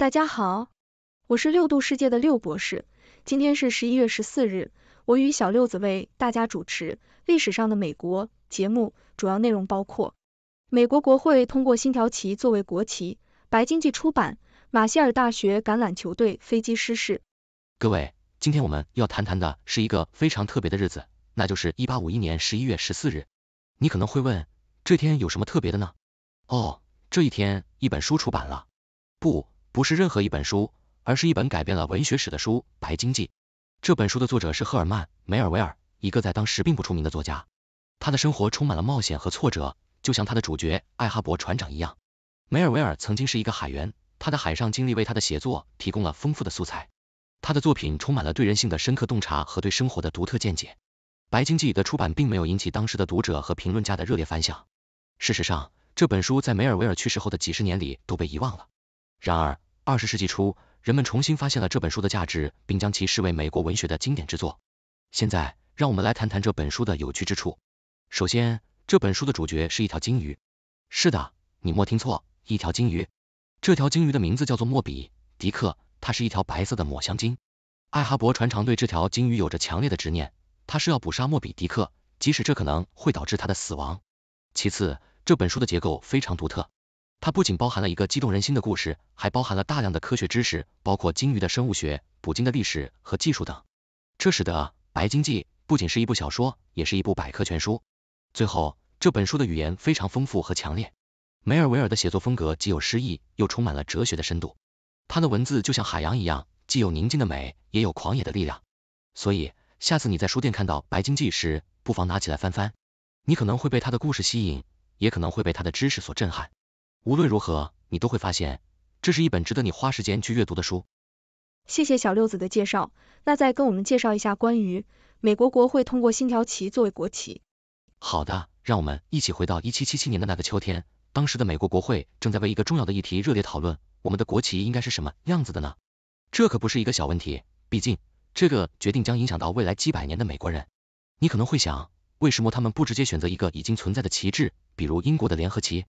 大家好，我是六度世界的六博士。今天是十一月十四日，我与小六子为大家主持历史上的美国节目。主要内容包括：美国国会通过星条旗作为国旗，白经济出版，马歇尔大学橄榄球队飞机失事。各位，今天我们要谈谈的是一个非常特别的日子，那就是一八五一年十一月十四日。你可能会问，这天有什么特别的呢？哦，这一天一本书出版了，不。不是任何一本书，而是一本改变了文学史的书《白鲸记》。这本书的作者是赫尔曼·梅尔维尔，一个在当时并不出名的作家。他的生活充满了冒险和挫折，就像他的主角艾哈伯船长一样。梅尔维尔曾经是一个海员，他的海上经历为他的写作提供了丰富的素材。他的作品充满了对人性的深刻洞察和对生活的独特见解。《白鲸记》的出版并没有引起当时的读者和评论家的热烈反响。事实上，这本书在梅尔维尔去世后的几十年里都被遗忘了。然而，二十世纪初，人们重新发现了这本书的价值，并将其视为美国文学的经典之作。现在，让我们来谈谈这本书的有趣之处。首先，这本书的主角是一条鲸鱼。是的，你莫听错，一条鲸鱼。这条鲸鱼的名字叫做莫比·迪克，它是一条白色的抹香鲸。艾哈伯船长对这条鲸鱼有着强烈的执念，他是要捕杀莫比·迪克，即使这可能会导致他的死亡。其次，这本书的结构非常独特。它不仅包含了一个激动人心的故事，还包含了大量的科学知识，包括鲸鱼的生物学、捕鲸的历史和技术等。这使得《白鲸记》不仅是一部小说，也是一部百科全书。最后，这本书的语言非常丰富和强烈。梅尔维尔的写作风格既有诗意，又充满了哲学的深度。他的文字就像海洋一样，既有宁静的美，也有狂野的力量。所以，下次你在书店看到《白鲸记》时，不妨拿起来翻翻。你可能会被他的故事吸引，也可能会被他的知识所震撼。无论如何，你都会发现，这是一本值得你花时间去阅读的书。谢谢小六子的介绍，那再跟我们介绍一下关于美国国会通过星条旗作为国旗。好的，让我们一起回到一七七七年的那个秋天，当时的美国国会正在为一个重要的议题热烈讨论，我们的国旗应该是什么样子的呢？这可不是一个小问题，毕竟这个决定将影响到未来几百年的美国人。你可能会想，为什么他们不直接选择一个已经存在的旗帜，比如英国的联合旗？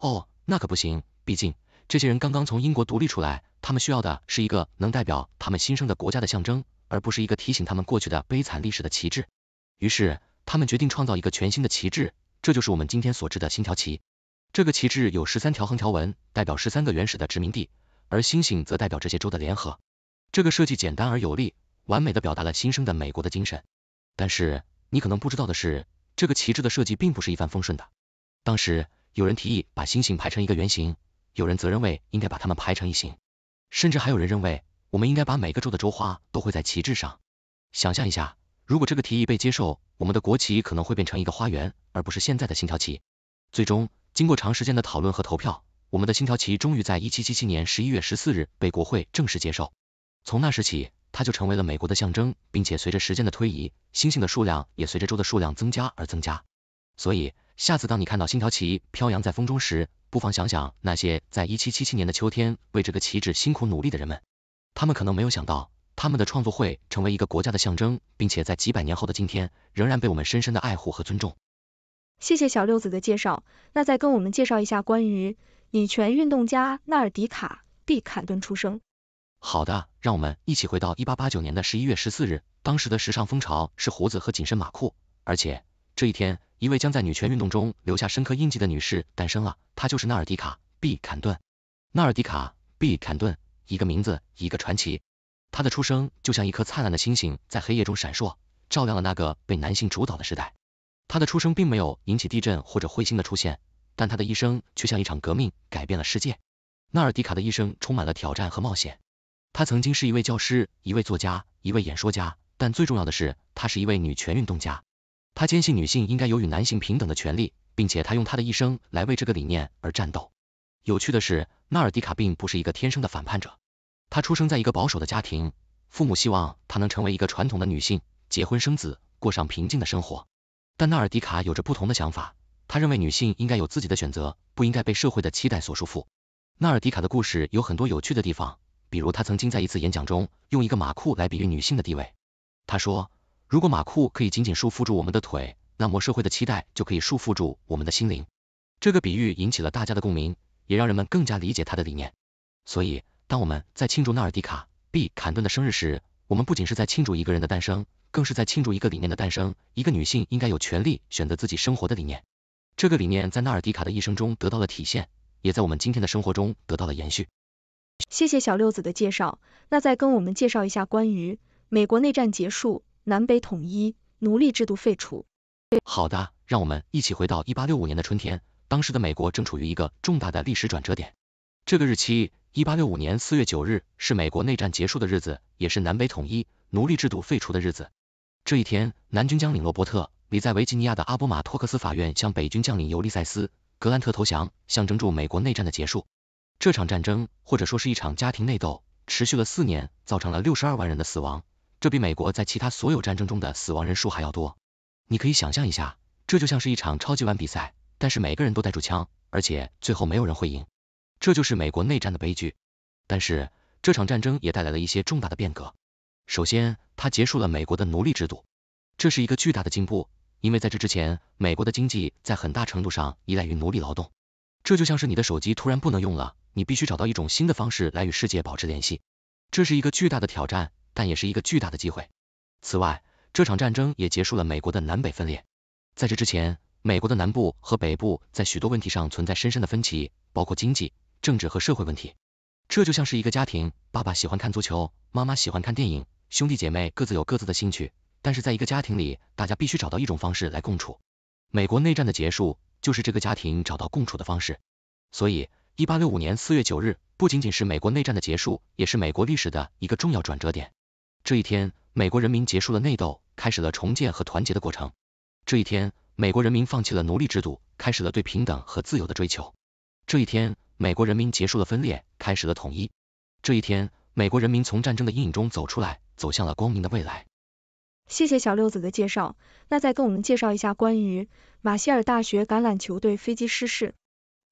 哦。那可不行，毕竟这些人刚刚从英国独立出来，他们需要的是一个能代表他们新生的国家的象征，而不是一个提醒他们过去的悲惨历史的旗帜。于是，他们决定创造一个全新的旗帜，这就是我们今天所知的星条旗。这个旗帜有十三条横条纹，代表十三个原始的殖民地，而星星则代表这些州的联合。这个设计简单而有力，完美的表达了新生的美国的精神。但是，你可能不知道的是，这个旗帜的设计并不是一帆风顺的，当时。有人提议把星星排成一个圆形，有人则认为应该把它们排成一行，甚至还有人认为我们应该把每个州的州花都绘在旗帜上。想象一下，如果这个提议被接受，我们的国旗可能会变成一个花园，而不是现在的星条旗。最终，经过长时间的讨论和投票，我们的星条旗终于在1777年11月14日被国会正式接受。从那时起，它就成为了美国的象征，并且随着时间的推移，星星的数量也随着州的数量增加而增加。所以，下次当你看到星条旗飘扬在风中时，不妨想想那些在1777年的秋天为这个旗帜辛苦努力的人们。他们可能没有想到，他们的创作会成为一个国家的象征，并且在几百年后的今天，仍然被我们深深的爱护和尊重。谢谢小六子的介绍，那再跟我们介绍一下关于女权运动家纳尔迪卡·毕坎顿出生。好的，让我们一起回到1889年的11月14日，当时的时尚风潮是胡子和紧身马裤，而且。这一天，一位将在女权运动中留下深刻印记的女士诞生了，她就是纳尔迪卡 ·B· 坎顿。纳尔迪卡 ·B· 坎顿，一个名字，一个传奇。她的出生就像一颗灿烂的星星在黑夜中闪烁，照亮了那个被男性主导的时代。她的出生并没有引起地震或者彗星的出现，但她的一生却像一场革命，改变了世界。纳尔迪卡的一生充满了挑战和冒险。她曾经是一位教师，一位作家，一位演说家，但最重要的是，她是一位女权运动家。他坚信女性应该有与男性平等的权利，并且他用他的一生来为这个理念而战斗。有趣的是，纳尔迪卡并不是一个天生的反叛者，他出生在一个保守的家庭，父母希望他能成为一个传统的女性，结婚生子，过上平静的生活。但纳尔迪卡有着不同的想法，他认为女性应该有自己的选择，不应该被社会的期待所束缚。纳尔迪卡的故事有很多有趣的地方，比如他曾经在一次演讲中用一个马库来比喻女性的地位，他说。如果马裤可以紧紧束缚住我们的腿，那么社会的期待就可以束缚住我们的心灵。这个比喻引起了大家的共鸣，也让人们更加理解他的理念。所以，当我们在庆祝纳尔迪卡 ·B· 坎顿的生日时，我们不仅是在庆祝一个人的诞生，更是在庆祝一个理念的诞生——一个女性应该有权利选择自己生活的理念。这个理念在纳尔迪卡的一生中得到了体现，也在我们今天的生活中得到了延续。谢谢小六子的介绍。那再跟我们介绍一下关于美国内战结束。南北统一，奴隶制度废除。好的，让我们一起回到一八六五年的春天，当时的美国正处于一个重大的历史转折点。这个日期，一八六五年四月九日，是美国内战结束的日子，也是南北统一、奴隶制度废除的日子。这一天，南军将领罗伯特里在维吉尼亚的阿波马托克斯法院向北军将领尤利塞斯格兰特投降，象征住美国内战的结束。这场战争或者说是一场家庭内斗，持续了四年，造成了六十二万人的死亡。这比美国在其他所有战争中的死亡人数还要多。你可以想象一下，这就像是一场超级碗比赛，但是每个人都带住枪，而且最后没有人会赢。这就是美国内战的悲剧。但是这场战争也带来了一些重大的变革。首先，它结束了美国的奴隶制度，这是一个巨大的进步，因为在这之前，美国的经济在很大程度上依赖于奴隶劳动。这就像是你的手机突然不能用了，你必须找到一种新的方式来与世界保持联系，这是一个巨大的挑战。但也是一个巨大的机会。此外，这场战争也结束了美国的南北分裂。在这之前，美国的南部和北部在许多问题上存在深深的分歧，包括经济、政治和社会问题。这就像是一个家庭，爸爸喜欢看足球，妈妈喜欢看电影，兄弟姐妹各自有各自的兴趣，但是在一个家庭里，大家必须找到一种方式来共处。美国内战的结束，就是这个家庭找到共处的方式。所以，一八六五年四月九日，不仅仅是美国内战的结束，也是美国历史的一个重要转折点。这一天，美国人民结束了内斗，开始了重建和团结的过程。这一天，美国人民放弃了奴隶制度，开始了对平等和自由的追求。这一天，美国人民结束了分裂，开始了统一。这一天，美国人民从战争的阴影中走出来，走向了光明的未来。谢谢小六子的介绍，那再跟我们介绍一下关于马歇尔大学橄榄球队飞机失事。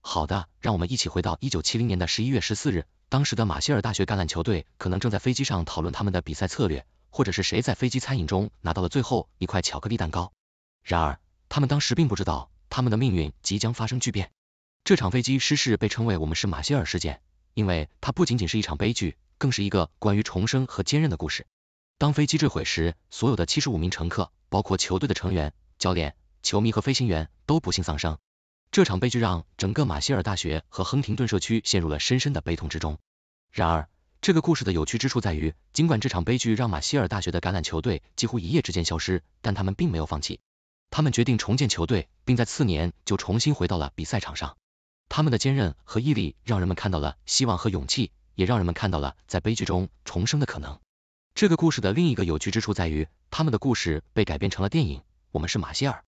好的，让我们一起回到一九七零年的十一月十四日，当时的马歇尔大学橄榄球队可能正在飞机上讨论他们的比赛策略，或者是谁在飞机餐饮中拿到了最后一块巧克力蛋糕。然而，他们当时并不知道，他们的命运即将发生巨变。这场飞机失事被称为“我们是马歇尔事件”，因为它不仅仅是一场悲剧，更是一个关于重生和坚韧的故事。当飞机坠毁时，所有的七十五名乘客，包括球队的成员、教练、球迷和飞行员，都不幸丧生。这场悲剧让整个马歇尔大学和亨廷顿社区陷入了深深的悲痛之中。然而，这个故事的有趣之处在于，尽管这场悲剧让马歇尔大学的橄榄球队几乎一夜之间消失，但他们并没有放弃。他们决定重建球队，并在次年就重新回到了比赛场上。他们的坚韧和毅力让人们看到了希望和勇气，也让人们看到了在悲剧中重生的可能。这个故事的另一个有趣之处在于，他们的故事被改编成了电影《我们是马歇尔》。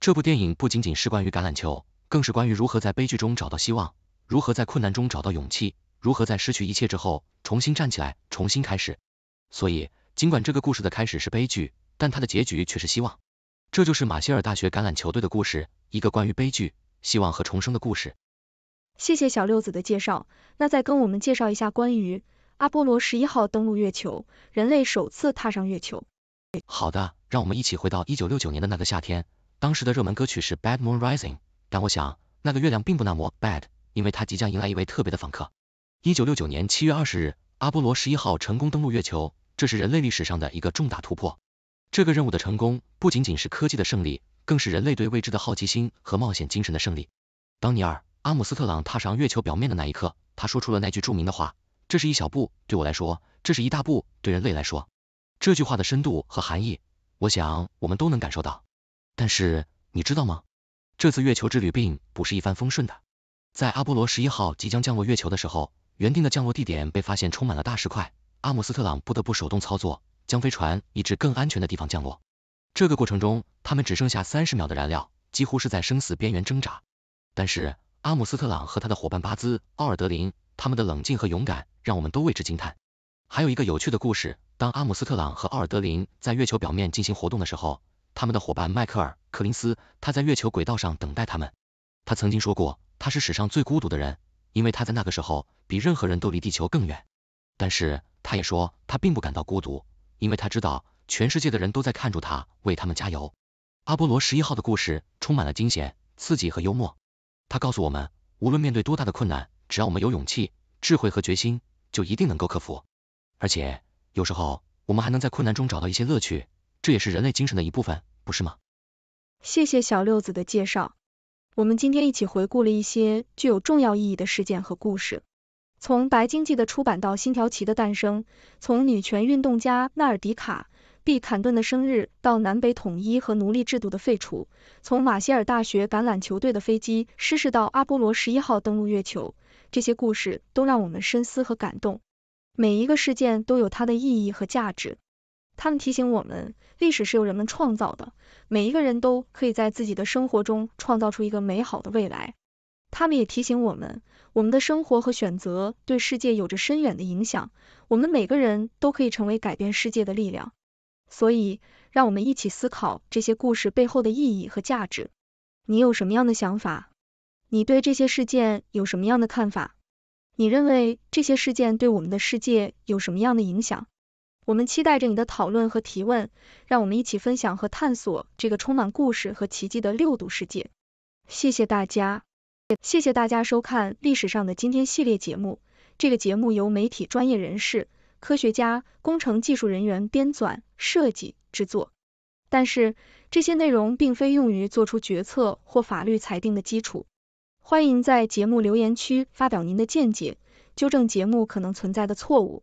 这部电影不仅仅是关于橄榄球。更是关于如何在悲剧中找到希望，如何在困难中找到勇气，如何在失去一切之后重新站起来，重新开始。所以，尽管这个故事的开始是悲剧，但它的结局却是希望。这就是马歇尔大学橄榄球队的故事，一个关于悲剧、希望和重生的故事。谢谢小六子的介绍，那再跟我们介绍一下关于阿波罗十一号登陆月球，人类首次踏上月球。好的，让我们一起回到一九六九年的那个夏天，当时的热门歌曲是《Bad Moon Rising》。但我想那个月亮并不那么 bad，因为它即将迎来一位特别的访客。一九六九年七月二十日，阿波罗十一号成功登陆月球，这是人类历史上的一个重大突破。这个任务的成功不仅仅是科技的胜利，更是人类对未知的好奇心和冒险精神的胜利。当尼尔·阿姆斯特朗踏上月球表面的那一刻，他说出了那句著名的话：“这是一小步，对我来说，这是一大步，对人类来说。”这句话的深度和含义，我想我们都能感受到。但是你知道吗？这次月球之旅并不是一帆风顺的。在阿波罗十一号即将降落月球的时候，原定的降落地点被发现充满了大石块，阿姆斯特朗不得不手动操作，将飞船移至更安全的地方降落。这个过程中，他们只剩下三十秒的燃料，几乎是在生死边缘挣扎。但是，阿姆斯特朗和他的伙伴巴兹·奥尔德林，他们的冷静和勇敢让我们都为之惊叹。还有一个有趣的故事，当阿姆斯特朗和奥尔德林在月球表面进行活动的时候。他们的伙伴迈克尔·柯林斯，他在月球轨道上等待他们。他曾经说过，他是史上最孤独的人，因为他在那个时候比任何人都离地球更远。但是他也说他并不感到孤独，因为他知道全世界的人都在看着他，为他们加油。阿波罗十一号的故事充满了惊险、刺激和幽默。他告诉我们，无论面对多大的困难，只要我们有勇气、智慧和决心，就一定能够克服。而且有时候我们还能在困难中找到一些乐趣。这也是人类精神的一部分，不是吗？谢谢小六子的介绍。我们今天一起回顾了一些具有重要意义的事件和故事，从《白经济》的出版到《新条旗》的诞生，从女权运动家纳尔迪卡·毕坎顿的生日到南北统一和奴隶制度的废除，从马歇尔大学橄榄球队的飞机失事到阿波罗十一号登陆月球，这些故事都让我们深思和感动。每一个事件都有它的意义和价值。他们提醒我们，历史是由人们创造的，每一个人都可以在自己的生活中创造出一个美好的未来。他们也提醒我们，我们的生活和选择对世界有着深远的影响，我们每个人都可以成为改变世界的力量。所以，让我们一起思考这些故事背后的意义和价值。你有什么样的想法？你对这些事件有什么样的看法？你认为这些事件对我们的世界有什么样的影响？我们期待着你的讨论和提问，让我们一起分享和探索这个充满故事和奇迹的六度世界。谢谢大家，谢谢大家收看《历史上的今天》系列节目。这个节目由媒体专业人士、科学家、工程技术人员编纂、设计、制作，但是这些内容并非用于做出决策或法律裁定的基础。欢迎在节目留言区发表您的见解，纠正节目可能存在的错误。